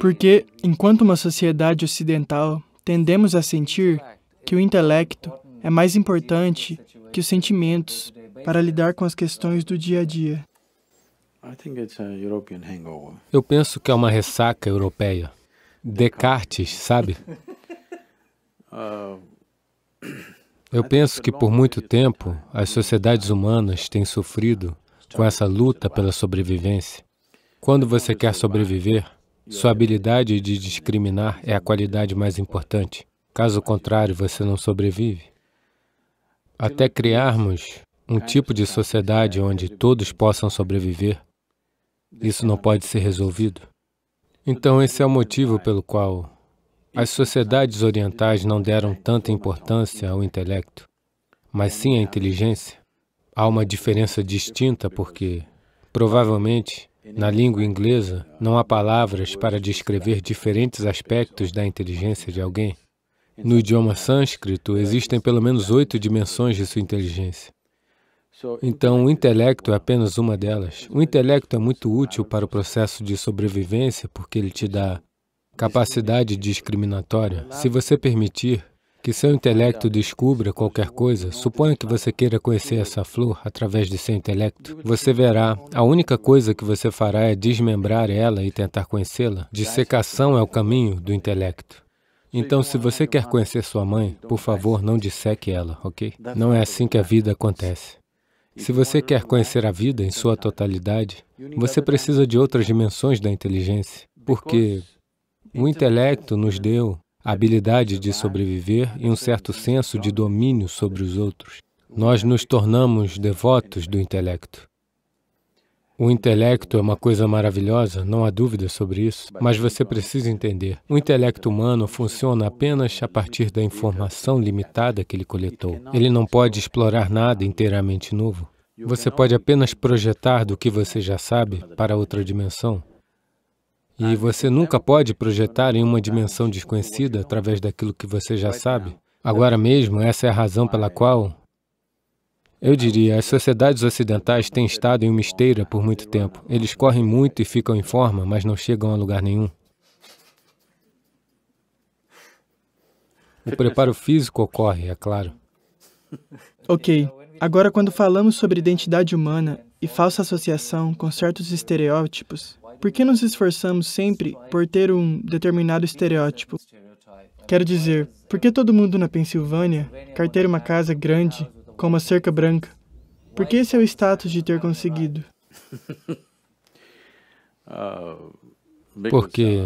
Porque, enquanto uma sociedade ocidental, tendemos a sentir que o intelecto é mais importante que os sentimentos para lidar com as questões do dia a dia. Eu penso que é uma ressaca europeia. Descartes, sabe? Uh, Eu penso que por muito tempo as sociedades humanas têm sofrido com essa luta pela sobrevivência. Quando você quer sobreviver, sua habilidade de discriminar é a qualidade mais importante. Caso contrário, você não sobrevive. Até criarmos um tipo de sociedade onde todos possam sobreviver, isso não pode ser resolvido. Então, esse é o motivo pelo qual as sociedades orientais não deram tanta importância ao intelecto, mas sim à inteligência. Há uma diferença distinta porque, provavelmente, na língua inglesa, não há palavras para descrever diferentes aspectos da inteligência de alguém. No idioma sânscrito, existem pelo menos oito dimensões de sua inteligência. Então, o intelecto é apenas uma delas. O intelecto é muito útil para o processo de sobrevivência porque ele te dá capacidade discriminatória. Se você permitir, que seu intelecto descubra qualquer coisa, suponha que você queira conhecer essa flor através de seu intelecto, você verá, a única coisa que você fará é desmembrar ela e tentar conhecê-la. Dissecação é o caminho do intelecto. Então, se você quer conhecer sua mãe, por favor, não disseque ela, ok? Não é assim que a vida acontece. Se você quer conhecer a vida em sua totalidade, você precisa de outras dimensões da inteligência, porque o intelecto nos deu a habilidade de sobreviver e um certo senso de domínio sobre os outros. Nós nos tornamos devotos do intelecto. O intelecto é uma coisa maravilhosa, não há dúvida sobre isso, mas você precisa entender. O intelecto humano funciona apenas a partir da informação limitada que ele coletou. Ele não pode explorar nada inteiramente novo. Você pode apenas projetar do que você já sabe para outra dimensão. E você nunca pode projetar em uma dimensão desconhecida através daquilo que você já sabe. Agora mesmo, essa é a razão pela qual eu diria, as sociedades ocidentais têm estado em uma esteira por muito tempo. Eles correm muito e ficam em forma, mas não chegam a lugar nenhum. O preparo físico ocorre, é claro. Ok. Agora, quando falamos sobre identidade humana e falsa associação com certos estereótipos, por que nos esforçamos sempre por ter um determinado estereótipo? Quero dizer, por que todo mundo na Pensilvânia quer ter uma casa grande, com uma cerca branca? Por que esse é o status de ter conseguido? Ah, Porque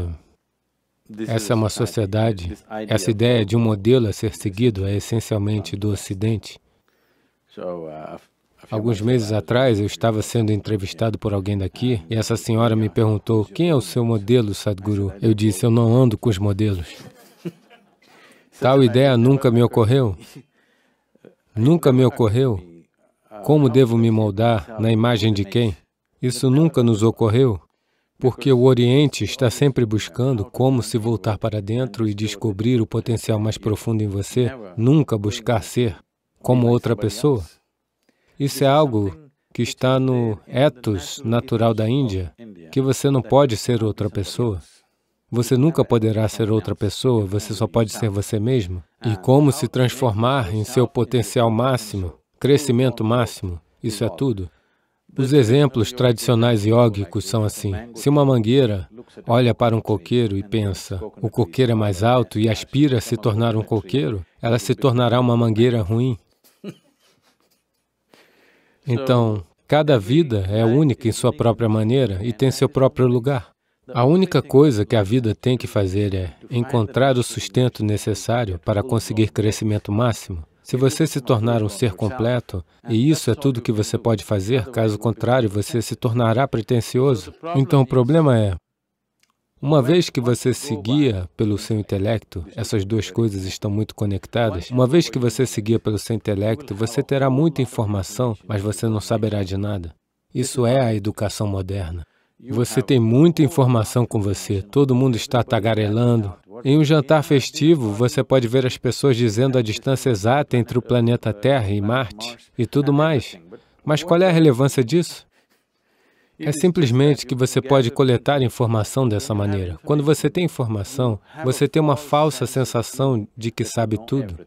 essa é uma sociedade, essa ideia de um modelo a ser seguido é essencialmente do Ocidente. Uh, Alguns meses atrás, eu estava sendo entrevistado por alguém daqui e essa senhora me perguntou quem é o seu modelo, Sadhguru. Eu disse, eu não ando com os modelos. Tal ideia nunca me ocorreu. Nunca me ocorreu. Como devo me moldar na imagem de quem? Isso nunca nos ocorreu, porque o Oriente está sempre buscando como se voltar para dentro e descobrir o potencial mais profundo em você, nunca buscar ser como outra pessoa. Isso é algo que está no ethos natural da Índia, que você não pode ser outra pessoa. Você nunca poderá ser outra pessoa, você só pode ser você mesmo. E como se transformar em seu potencial máximo, crescimento máximo, isso é tudo. Os exemplos tradicionais iógicos são assim. Se uma mangueira olha para um coqueiro e pensa, o coqueiro é mais alto e aspira a se tornar um coqueiro, ela se tornará uma mangueira ruim. Então, cada vida é única em sua própria maneira e tem seu próprio lugar. A única coisa que a vida tem que fazer é encontrar o sustento necessário para conseguir crescimento máximo. Se você se tornar um ser completo, e isso é tudo que você pode fazer, caso contrário, você se tornará pretensioso. Então o problema é, uma vez que você se guia pelo seu intelecto, essas duas coisas estão muito conectadas. Uma vez que você se guia pelo seu intelecto, você terá muita informação, mas você não saberá de nada. Isso é a educação moderna. Você tem muita informação com você, todo mundo está tagarelando. Em um jantar festivo, você pode ver as pessoas dizendo a distância exata entre o planeta Terra e Marte e tudo mais. Mas qual é a relevância disso? é simplesmente que você pode coletar informação dessa maneira. Quando você tem informação, você tem uma falsa sensação de que sabe tudo,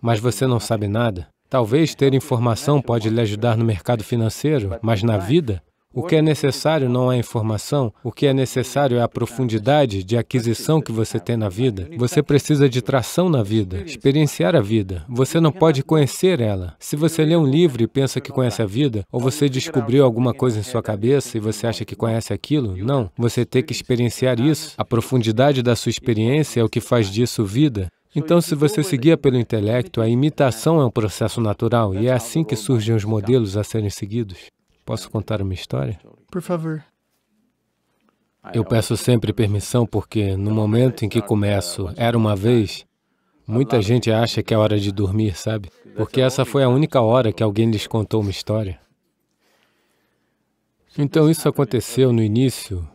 mas você não sabe nada. Talvez ter informação pode lhe ajudar no mercado financeiro, mas na vida, o que é necessário não é informação, o que é necessário é a profundidade de aquisição que você tem na vida. Você precisa de tração na vida, experienciar a vida. Você não pode conhecer ela. Se você lê um livro e pensa que conhece a vida, ou você descobriu alguma coisa em sua cabeça e você acha que conhece aquilo, não. Você tem que experienciar isso. A profundidade da sua experiência é o que faz disso vida. Então, se você seguia pelo intelecto, a imitação é um processo natural e é assim que surgem os modelos a serem seguidos. Posso contar uma história? Por favor. Eu peço sempre permissão porque, no momento em que começo, era uma vez, muita gente acha que é hora de dormir, sabe? Porque essa foi a única hora que alguém lhes contou uma história. Então, isso aconteceu no início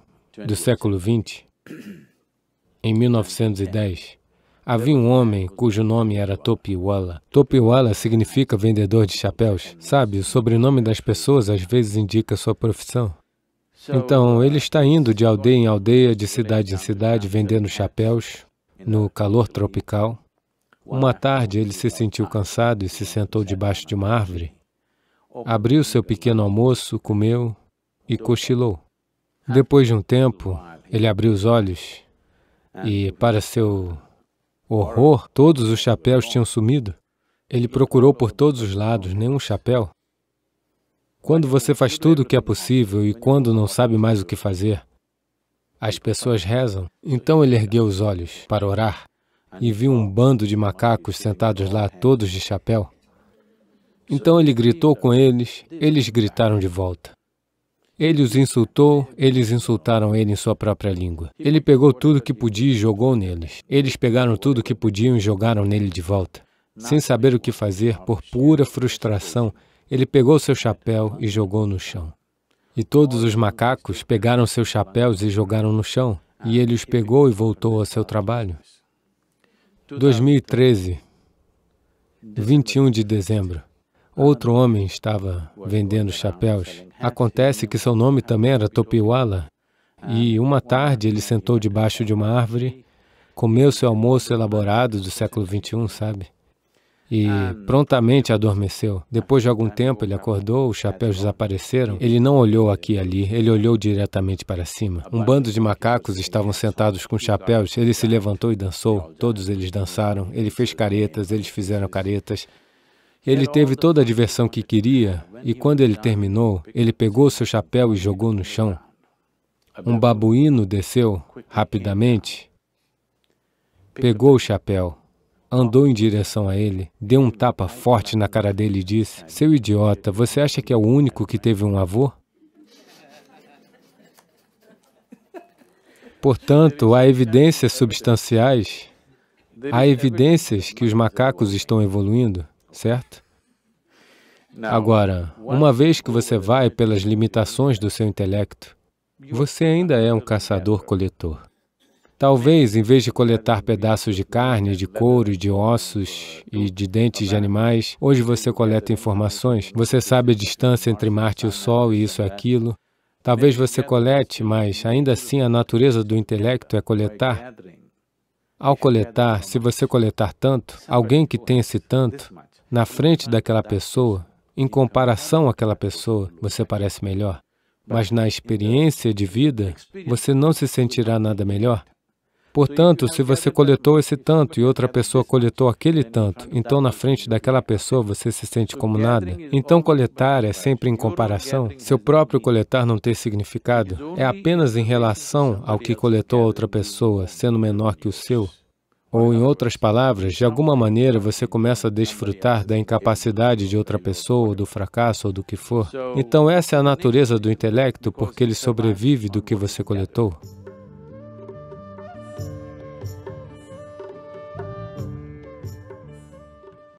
do século XX, em 1910. Havia um homem cujo nome era Topiwala. Topiwala significa vendedor de chapéus. Sabe, o sobrenome das pessoas às vezes indica sua profissão. Então, ele está indo de aldeia em aldeia, de cidade em cidade, vendendo chapéus, no calor tropical. Uma tarde, ele se sentiu cansado e se sentou debaixo de uma árvore. Abriu seu pequeno almoço, comeu e cochilou. Depois de um tempo, ele abriu os olhos e, para seu Horror! Todos os chapéus tinham sumido. Ele procurou por todos os lados, nenhum chapéu. Quando você faz tudo o que é possível e quando não sabe mais o que fazer, as pessoas rezam. Então ele ergueu os olhos para orar e viu um bando de macacos sentados lá, todos de chapéu. Então ele gritou com eles, eles gritaram de volta. Ele os insultou, eles insultaram ele em sua própria língua. Ele pegou tudo que podia e jogou neles. Eles pegaram tudo que podiam e jogaram nele de volta. Sem saber o que fazer, por pura frustração, ele pegou seu chapéu e jogou no chão. E todos os macacos pegaram seus chapéus e jogaram no chão, e ele os pegou e voltou ao seu trabalho. 2013, 21 de dezembro. Outro homem estava vendendo chapéus. Acontece que seu nome também era Topiwala. E uma tarde ele sentou debaixo de uma árvore, comeu seu almoço elaborado do século XXI, sabe? E prontamente adormeceu. Depois de algum tempo ele acordou, os chapéus desapareceram. Ele não olhou aqui e ali, ele olhou diretamente para cima. Um bando de macacos estavam sentados com chapéus. Ele se levantou e dançou. Todos eles dançaram. Ele fez caretas, eles fizeram caretas. Ele teve toda a diversão que queria e quando ele terminou, ele pegou seu chapéu e jogou no chão. Um babuíno desceu rapidamente, pegou o chapéu, andou em direção a ele, deu um tapa forte na cara dele e disse, seu idiota, você acha que é o único que teve um avô? Portanto, há evidências substanciais, há evidências que os macacos estão evoluindo certo? Agora, uma vez que você vai pelas limitações do seu intelecto, você ainda é um caçador-coletor. Talvez, em vez de coletar pedaços de carne, de couro, de ossos e de dentes de animais, hoje você coleta informações. Você sabe a distância entre Marte e o Sol e isso e aquilo. Talvez você colete, mas ainda assim a natureza do intelecto é coletar. Ao coletar, se você coletar tanto, alguém que tem esse tanto na frente daquela pessoa, em comparação àquela pessoa, você parece melhor. Mas na experiência de vida, você não se sentirá nada melhor. Portanto, se você coletou esse tanto e outra pessoa coletou aquele tanto, então na frente daquela pessoa você se sente como nada. Então coletar é sempre em comparação. Seu próprio coletar não tem significado. É apenas em relação ao que coletou a outra pessoa, sendo menor que o seu. Ou, em outras palavras, de alguma maneira você começa a desfrutar da incapacidade de outra pessoa, do fracasso, ou do que for. Então, essa é a natureza do intelecto, porque ele sobrevive do que você coletou.